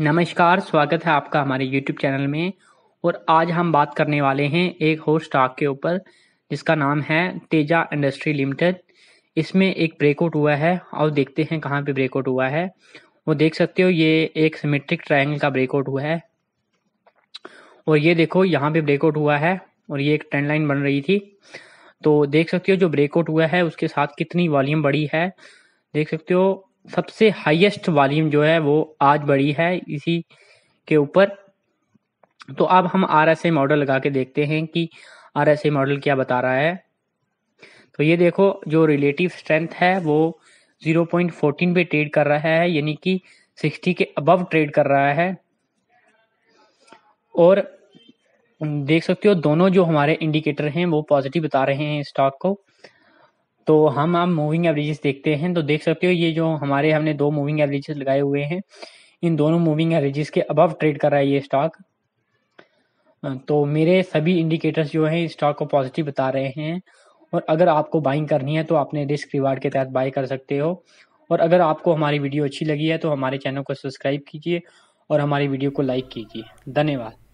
नमस्कार स्वागत है आपका हमारे यूट्यूब चैनल में और आज हम बात करने वाले हैं एक और स्टॉक के ऊपर जिसका नाम है तेजा इंडस्ट्री लिमिटेड इसमें एक ब्रेकआउट हुआ है और देखते हैं कहाँ पे ब्रेकआउट हुआ है वो देख सकते हो ये एक सिमेट्रिक ट्रायंगल का ब्रेकआउट हुआ है और ये देखो यहाँ पे ब्रेकआउट हुआ है और ये एक ट्रेंड लाइन बन रही थी तो देख सकते हो जो ब्रेकआउट हुआ है उसके साथ कितनी वॉल्यूम बढ़ी है देख सकते हो सबसे हाईएस्ट वॉल्यूम जो है वो आज बढ़ी है इसी के ऊपर तो अब हम आर एस मॉडल लगा के देखते हैं कि आर एस मॉडल क्या बता रहा है तो ये देखो जो रिलेटिव स्ट्रेंथ है वो 0.14 पे ट्रेड कर रहा है यानी कि 60 के अबव ट्रेड कर रहा है और देख सकते हो दोनों जो हमारे इंडिकेटर हैं वो पॉजिटिव बता रहे हैं स्टॉक को तो हम आप मूविंग एवरेजेस देखते हैं तो देख सकते हो ये जो हमारे हमने दो मूविंग एवरेजेस लगाए हुए हैं इन दोनों मूविंग एवरेजेस के अबव ट्रेड कर रहा है ये स्टॉक तो मेरे सभी इंडिकेटर्स जो हैं स्टॉक को पॉजिटिव बता रहे हैं और अगर आपको बाइंग करनी है तो आपने रिस्क रिवार्ड के तहत बाय कर सकते हो और अगर आपको हमारी वीडियो अच्छी लगी है तो हमारे चैनल को सब्सक्राइब कीजिए और हमारी वीडियो को लाइक कीजिए धन्यवाद